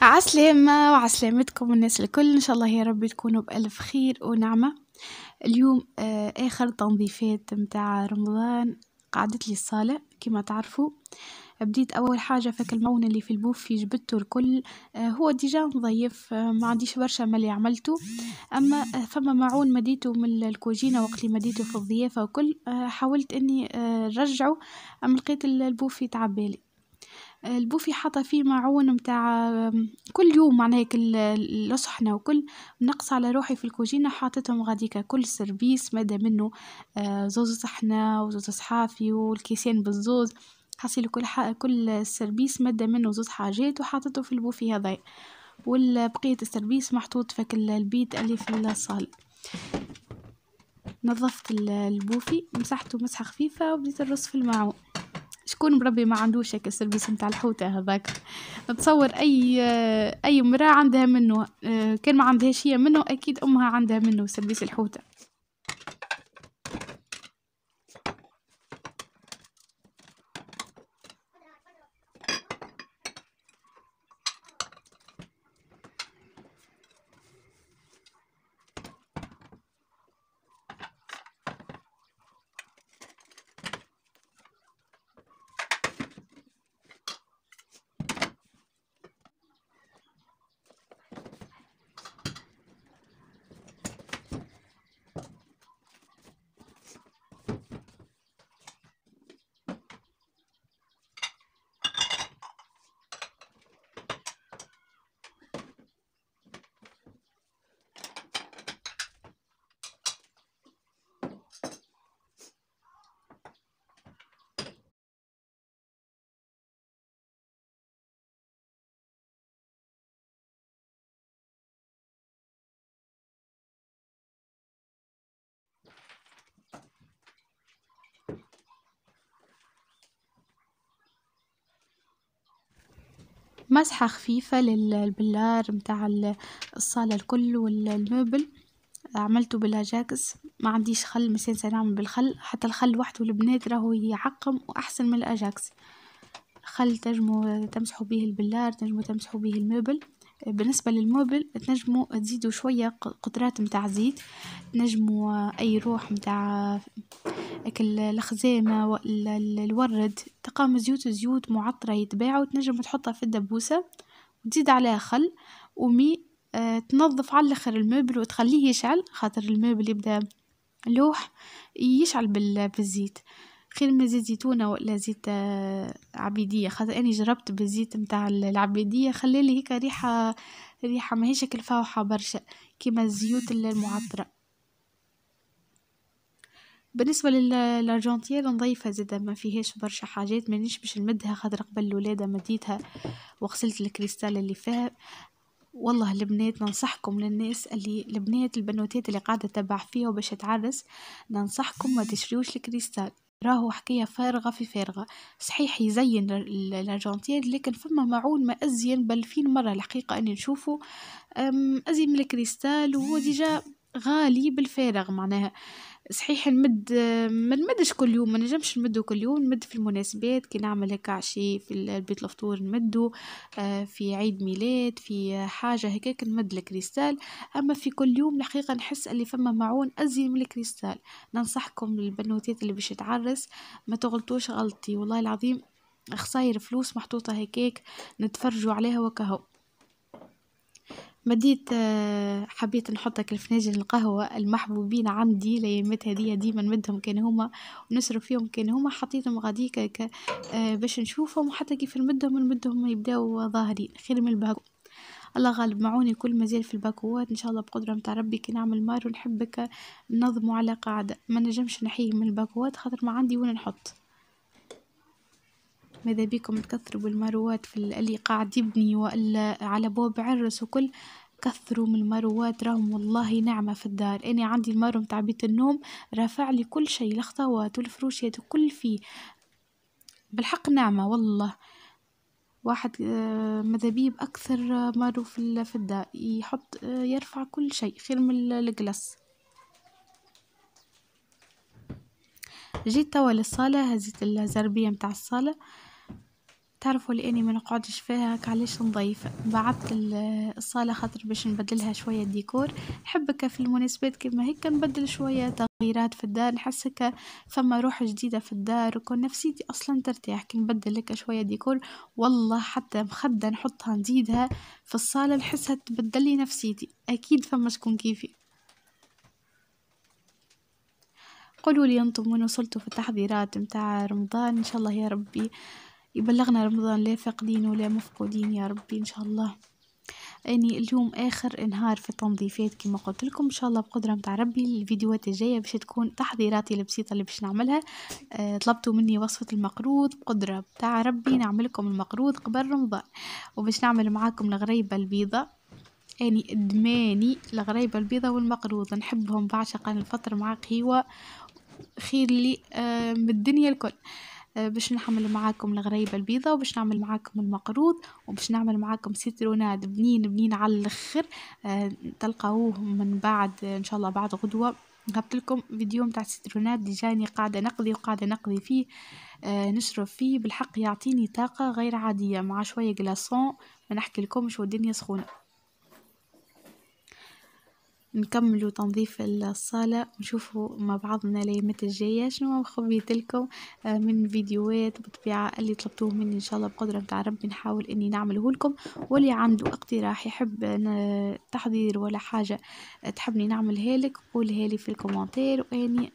عسلامة وعسلامتكم الناس الكل إن شاء الله يا ربي تكونوا بألف خير ونعمة اليوم آه، آخر تنظيفات متاع رمضان قعدت لي الصالة كما تعرفوا بديت أول حاجة فك المون اللي في البوفي جبته الكل آه، هو ديجا نظيف آه، ما عنديش برشا ما اللي عملته أما فما معون مديته من الكوجينة وقت اللي مديته في الضيافة وكل حاولت أني نرجعه أما لقيت البوفي تعبالي البوفي حاطة فيه معون متاع كل يوم معناها كل الصحنة وكل نقص على روحي في الكوجينة حاطتهم غاديكا كل سيرفيس مادة منه آه، زوز صحنة وزوز صحافي والكيسين بالزوز حصل كل ح... كل سيرفيس مادة منه زوز حاجات وحاطته في البوفي هذايا والبقية السيرفيس محطوط في كل البيت اللي في الصال نظفت البوفي مسحته مسحة خفيفة وبديت نرص في المعون شكون مربي ما عندوش هكا السيرفيس نتاع الحوته هذاك نتصور اي اي مراه عندها منه آه، كان ما عندهاش هي منه اكيد امها عندها منه سيرفيس الحوته مسحة خفيفة للبلار متاع الصالة الكل والموبل عملته بالاجاكس ما عنديش خل مسين نعمل بالخل حتى الخل وحده البنات راهو يعقم واحسن من الاجاكس الخل تنجمو تمسحوا به البلار تنجمو تمسحوا به الموبل بالنسبة للموبل تنجمو تزيدو شوية قدرات متاع زيت تنجمو أي روح متاع أكل الخزامة والورد الورد زيوت زيوت معطرة يتباع تنجم تحطها في الدبوسة وتزيد عليها خل ومي آه، تنظف على الاخر الموبل وتخليه يشعل خاطر الموبل يبدا لوح يشعل بالزيت خير من زيت زيتونه ولا زيت آه، عبيديه خاطر اني جربت بالزيت نتاع العبيديه خلالي هيك ريحه ريحه ماهيش الفوحه برشا كيما الزيوت المعطره بالنسبه للارجنتير نظيفه زاده ما فيهاش برشا حاجات مانيش باش نمدها خاطر قبل الولاده مديتها وغسلت الكريستال اللي فيها والله البنات ننصحكم للناس اللي البنات البنوتات اللي قاعده تبع فيها وباش تعرس ننصحكم ما تشريوش الكريستال راهو حكايه فارغه في فارغه صحيح يزين الارجنتين لكن فما معون ما ازين بل فين مره الحقيقه اني نشوفه ازين من الكريستال وهو ديجا غالي بالفارغ معناها صحيح نمد ما نمدش كل يوم ما نجمش نمدو كل يوم نمد في المناسبات كي نعمل هكا عشي في البيت الفطور نمدو آه، في عيد ميلاد في حاجه هكاك نمد الكريستال اما في كل يوم الحقيقه نحس اللي فما معون ازين من الكريستال ننصحكم البنوتات اللي باش تعرس ما تغلطوش غلطي والله العظيم خساير فلوس محطوطه هكاك نتفرجوا عليها وكهو مديت آه، حبيت نحط هاك الفناجن القهوة المحبوبين عندي ليامات هذيا ديما نمدهم كان هما ونصرف فيهم كان هما حطيتهم غاديك هكا آه، باش نشوفهم وحتى كيف نمدهم نمدهم يبداو ظاهرين خير من الباكو الله غالب معوني كل مازال في الباكوات ان شاء الله بقدره متاع ربي كي نعمل مار ونحبك نظمه على قاعده ما نجمش نحيه من الباكوات خاطر ما عندي وين نحط ماذا بيكم تكثروا بالمروات في اللي قاعد يبني وإلا على باب عرس وكل كثروا من المروات راهم والله نعمة في الدار أنا عندي المرو متاع بيت النوم رافع لي كل شيء الخطوات والفروشيات وكل فيه بالحق نعمة والله واحد آه، مذابيب أكثر مرو في في الدار يحط آه، يرفع كل شيء خير من الجلس جيت توا للصالة هزيت الزربية متاع الصالة تعرفوا لاني ما نقعدش فيها كعليش علاش نضيف بعت الصاله خاطر باش نبدلها شويه ديكور نحب هكا في المناسبات كيما هيك نبدل شويه تغييرات في الدار نحس هكا فما روح جديده في الدار وكون نفسيتي اصلا ترتاح كي نبدل هكا شويه ديكور والله حتى مخده نحطها نزيدها في الصاله نحسها تبدل لي نفسيتي اكيد فما شكون كيفي قولوا لي انتم وين وصلتوا في التحضيرات متاع رمضان ان شاء الله يا ربي يبلغنا رمضان لا فاقدين ولا مفقودين يا ربي إن شاء الله اني اليوم اخر نهار في التنظيفات كما قلت لكم ان شاء الله بقدره متاع ربي الفيديوهات الجايه باش تكون تحضيراتي البسيطه اللي باش نعملها أه طلبتوا مني وصفه المقروض بقدره متاع ربي نعملكم المقروض قبل رمضان وباش نعمل معاكم الغريبه البيضاء اني يعني ادماني الغريبه البيضاء والمقروض نحبهم بعشقا الفطر مع قهوه خير لي آه، من الدنيا الكل آه، باش نحمل معاكم الغريبة البيضة وباش نعمل معاكم المقروض وباش نعمل معاكم سيترونات بنين بنين على الاخر آه، تلقاوه من بعد ان شاء الله بعد غدوة هبت لكم فيديو متاع السيترونات ديجاني قاعدة نقضي وقاعدة نقضي فيه آه، نشرب فيه بالحق يعطيني طاقة غير عادية مع شوية جلاصون ما نحكي لكم شو الدنيا سخونة نكملوا تنظيف الصالة ونشوفوا مع بعضنا الأيامات الجاية شنو مخبيت لكم آه، من فيديوهات بالطبيعة اللي طلبتوه مني إن شاء الله بقدرة متاع ربي نحاول إني نعمله لكم واللي عنده اقتراح يحب تحضير ولا حاجة آه، تحبني نعمل هالك قول هالي في الكومنتير وإني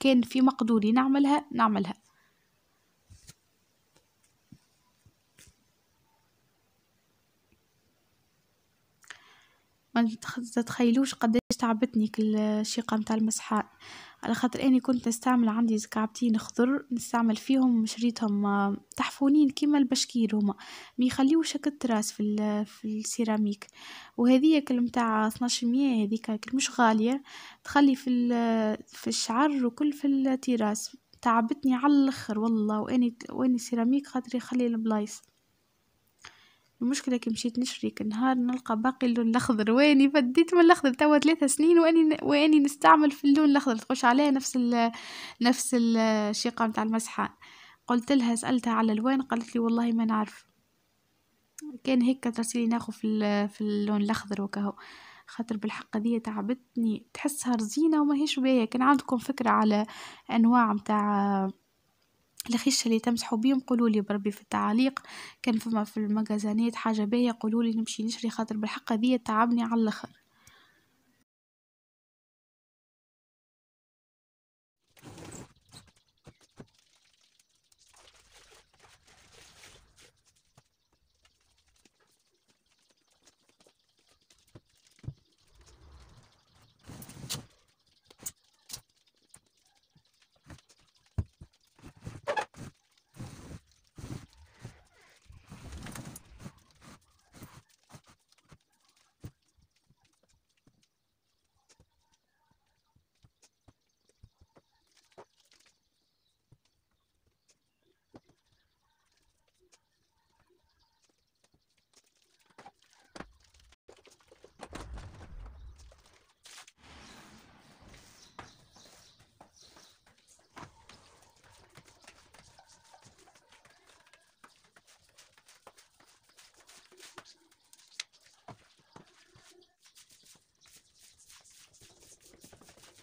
كان في مقدوري نعملها نعملها ما تتخيلوش قداش تعبتني كل شيقة متاع المسحاء على خاطر اني كنت نستعمل عندي زكعبتين خضر نستعمل فيهم شريتهم آه، تحفونين كيما البشكير هما ما يخليوش هكا التراس في في السيراميك وهذه كل متاع 1200 هذيك مش غاليه تخلي في في الشعر وكل في التراس تعبتني على الاخر والله واني واني سيراميك خاطر يخلي البلايص المشكلة كي مشيت نشري كنهار نلقى باقي اللون الأخضر واني بديت من الأخضر توا ثلاثة سنين واني واني نستعمل في اللون الأخضر تخش عليها نفس ال نفس الشيقة متاع المسحة قلت لها سألتها على الوان قالت لي والله ما نعرف كان هيك ترسلي ناخو في, في اللون الأخضر وكهو خاطر بالحق دي تعبتني تحسها رزينة وما هيش باهية كان عندكم فكرة على أنواع متاع الخشة اللي تمسحوا بيهم قولوا لي بربي في التعليق كان فما في المجازانيت حاجه باهيه قولوا لي نمشي نشري خاطر بالحق هذه تعبني على الاخر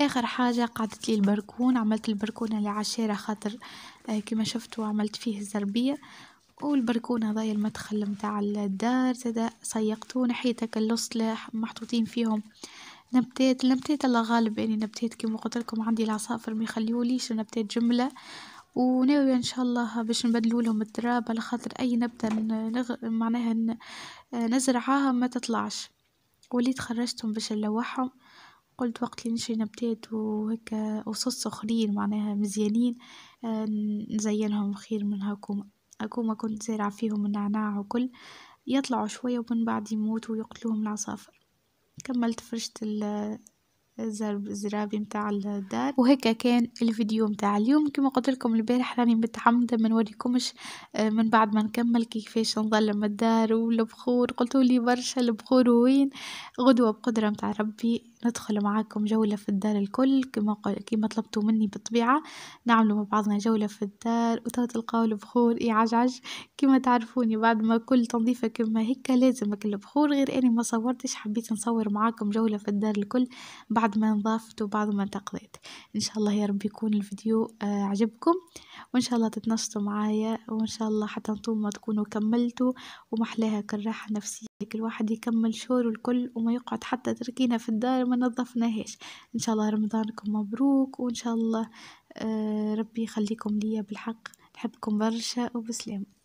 اخر حاجة قعدت لي البركون عملت البركونه اللي عشيرة خاطر آه، كما شفتوا عملت فيه الزربية والبركونه هذايا المدخل متاع الدار زادا صيقته ونحيت هكا اللصلح محطوطين فيهم نبتات النبتات الله غالب يعني نبتات كما قلت لكم عندي العصافر ما يخليوليش نبتات جمله وناوية ان شاء الله باش نبدلو لهم التراب على خاطر اي نبتة نغ... معناها آه، نزرعها ما تطلعش وليت خرجتهم باش نلوحهم قلت وقت اللي نشري نباتات وهكا أوساس صخرين معناها مزيانين آه، نزينهم خير من هكوما هكوما كنت زارع فيهم النعناع وكل يطلعوا شوية ومن بعد يموتوا ويقتلوهم العصافر كملت ال الزرابي متاع الدار وهيك كان الفيديو متاع اليوم كما قلت لكم البارح راني متحمده ما نوريكمش آه، من بعد ما نكمل كيفاش نظلم الدار والبخور قلتولي برشا البخور وين غدوه بقدره متاع ربي ندخل معاكم جولة في الدار الكل كما, كما طلبتوا مني بالطبيعة نعملوا مع بعضنا جولة في الدار وتلقاو البخور يعجعج كما تعرفوني بعد ما كل تنظيفة كما هيك لازم أكل البخور غير أني ما صورتش حبيت نصور معاكم جولة في الدار الكل بعد ما نظافت وبعد ما تقضيت إن شاء الله يا رب يكون الفيديو آه عجبكم وإن شاء الله تتنشطوا معايا وإن شاء الله حتى نطول ما تكونوا كملتوا ومحلاها كالراحة النفسية هيك الواحد يكمل شهور الكل وما يقعد حتى تركينا في الدار ما نظفناهاش ان شاء الله رمضانكم مبروك وان شاء الله آه، ربي يخليكم ليا بالحق نحبكم برشا وبسلامه